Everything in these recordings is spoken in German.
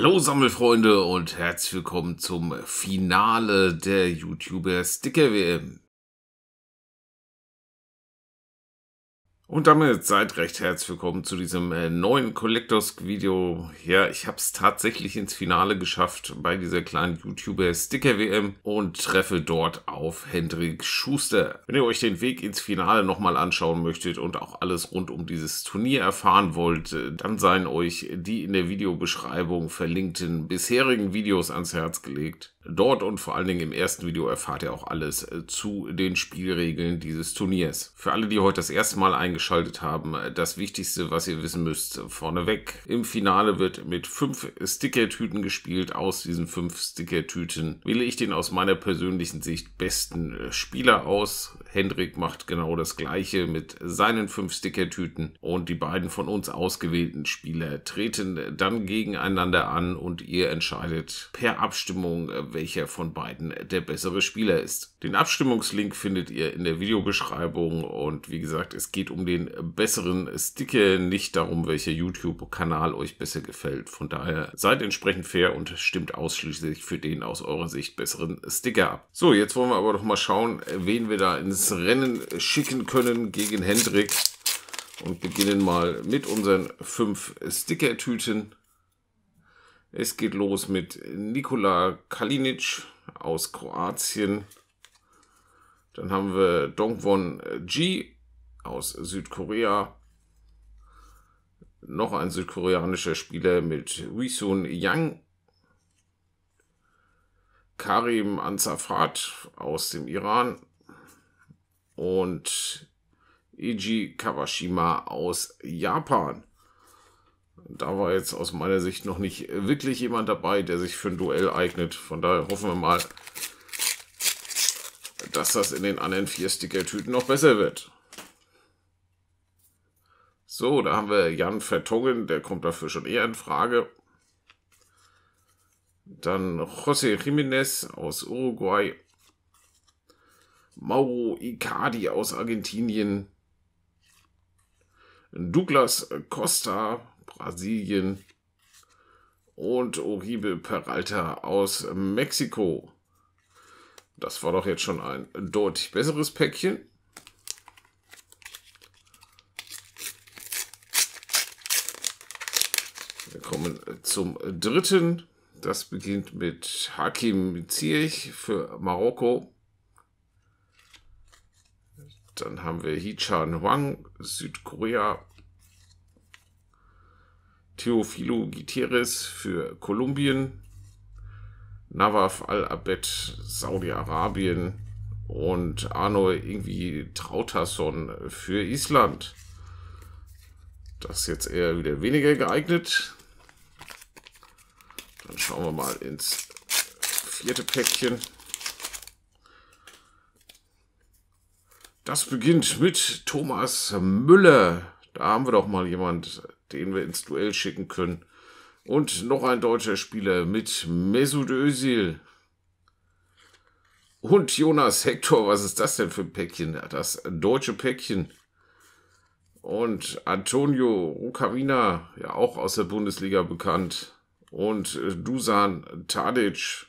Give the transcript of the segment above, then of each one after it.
Hallo Sammelfreunde und herzlich willkommen zum Finale der YouTuber Sticker WM. Und damit seid recht herzlich willkommen zu diesem äh, neuen Collectors Video. Ja, ich habe es tatsächlich ins Finale geschafft bei dieser kleinen YouTuber Sticker WM und treffe dort auf Hendrik Schuster. Wenn ihr euch den Weg ins Finale nochmal anschauen möchtet und auch alles rund um dieses Turnier erfahren wollt, äh, dann seien euch die in der Videobeschreibung verlinkten bisherigen Videos ans Herz gelegt. Dort und vor allen Dingen im ersten Video erfahrt ihr auch alles äh, zu den Spielregeln dieses Turniers. Für alle, die heute das erste Mal eingeschaltet haben, äh, das Wichtigste, was ihr wissen müsst, vorneweg. Im Finale wird mit fünf Stickertüten gespielt. Aus diesen fünf Stickertüten wähle ich den aus meiner persönlichen Sicht besten äh, Spieler aus, Hendrik macht genau das gleiche mit seinen fünf Stickertüten und die beiden von uns ausgewählten Spieler treten dann gegeneinander an und ihr entscheidet per Abstimmung, welcher von beiden der bessere Spieler ist. Den Abstimmungslink findet ihr in der Videobeschreibung und wie gesagt, es geht um den besseren Sticker, nicht darum, welcher YouTube-Kanal euch besser gefällt. Von daher seid entsprechend fair und stimmt ausschließlich für den aus eurer Sicht besseren Sticker ab. So, jetzt wollen wir aber doch mal schauen, wen wir da in ins Rennen schicken können gegen Hendrik. Und beginnen mal mit unseren fünf Sticker-Tüten. Es geht los mit Nikola Kalinic aus Kroatien. Dann haben wir Dongwon Ji aus Südkorea. Noch ein südkoreanischer Spieler mit Wisun Yang. Karim Ansafrat aus dem Iran und Eiji Kawashima aus Japan. Da war jetzt aus meiner Sicht noch nicht wirklich jemand dabei, der sich für ein Duell eignet. Von daher hoffen wir mal, dass das in den anderen vier Sticker-Tüten noch besser wird. So, da haben wir Jan Vertongen, der kommt dafür schon eher in Frage. Dann José Jiménez aus Uruguay Mauro Icardi aus Argentinien, Douglas Costa, Brasilien und Oribe Peralta aus Mexiko. Das war doch jetzt schon ein deutlich besseres Päckchen. Wir kommen zum dritten. Das beginnt mit Hakim Zierich für Marokko. Dann haben wir Hichan chan Huang, Südkorea. Teofilo Gutierrez für Kolumbien. Nawaf Al-Abed, Saudi-Arabien. Und Arno irgendwie Trautasson für Island. Das ist jetzt eher wieder weniger geeignet. Dann schauen wir mal ins vierte Päckchen. Das beginnt mit Thomas Müller. Da haben wir doch mal jemand, den wir ins Duell schicken können. Und noch ein deutscher Spieler mit Mesut Özil. Und Jonas Hector, was ist das denn für ein Päckchen? Das deutsche Päckchen. Und Antonio Rukavina, ja auch aus der Bundesliga bekannt. Und Dusan Tadic,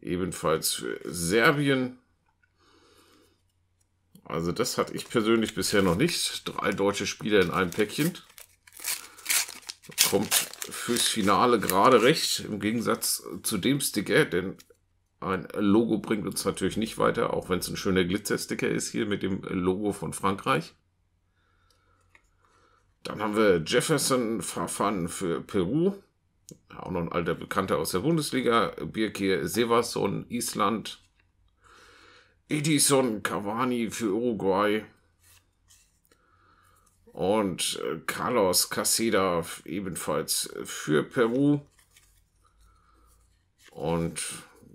ebenfalls für Serbien. Also das hatte ich persönlich bisher noch nicht. Drei deutsche Spieler in einem Päckchen. Kommt fürs Finale gerade recht, im Gegensatz zu dem Sticker, denn ein Logo bringt uns natürlich nicht weiter, auch wenn es ein schöner Glitzer-Sticker ist hier mit dem Logo von Frankreich. Dann haben wir Jefferson Fafan für Peru. Auch noch ein alter Bekannter aus der Bundesliga. Birkir Severson, Island. Edison Cavani für Uruguay und äh, Carlos Caseda ebenfalls für Peru. Und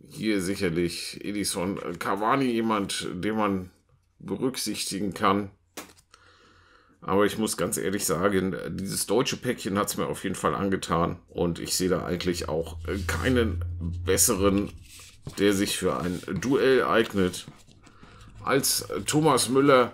hier sicherlich Edison äh, Cavani jemand, den man berücksichtigen kann. Aber ich muss ganz ehrlich sagen, dieses deutsche Päckchen hat es mir auf jeden Fall angetan. Und ich sehe da eigentlich auch äh, keinen besseren der sich für ein Duell eignet. Als Thomas Müller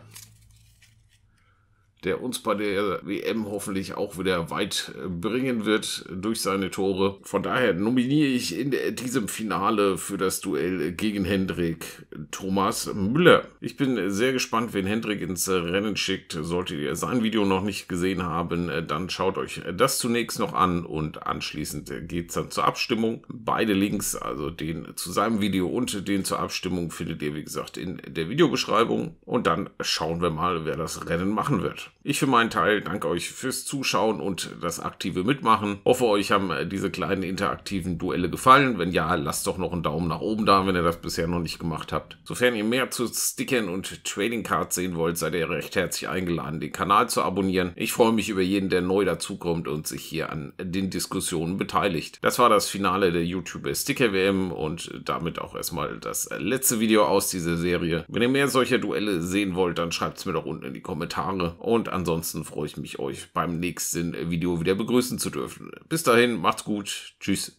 der uns bei der WM hoffentlich auch wieder weit äh, bringen wird durch seine Tore. Von daher nominiere ich in diesem Finale für das Duell gegen Hendrik Thomas Müller. Ich bin sehr gespannt, wen Hendrik ins Rennen schickt. Solltet ihr sein Video noch nicht gesehen haben, äh, dann schaut euch das zunächst noch an und anschließend geht es dann zur Abstimmung. Beide Links, also den zu seinem Video und den zur Abstimmung, findet ihr wie gesagt in der Videobeschreibung und dann schauen wir mal, wer das Rennen machen wird. Ich für meinen Teil danke euch fürs Zuschauen und das aktive Mitmachen. Hoffe, euch haben äh, diese kleinen interaktiven Duelle gefallen. Wenn ja, lasst doch noch einen Daumen nach oben da, wenn ihr das bisher noch nicht gemacht habt. Sofern ihr mehr zu Stickern und Trading Cards sehen wollt, seid ihr recht herzlich eingeladen, den Kanal zu abonnieren. Ich freue mich über jeden, der neu dazukommt und sich hier an den Diskussionen beteiligt. Das war das Finale der YouTuber Sticker WM und damit auch erstmal das letzte Video aus dieser Serie. Wenn ihr mehr solcher Duelle sehen wollt, dann schreibt es mir doch unten in die Kommentare. Und und ansonsten freue ich mich, euch beim nächsten Video wieder begrüßen zu dürfen. Bis dahin, macht's gut. Tschüss.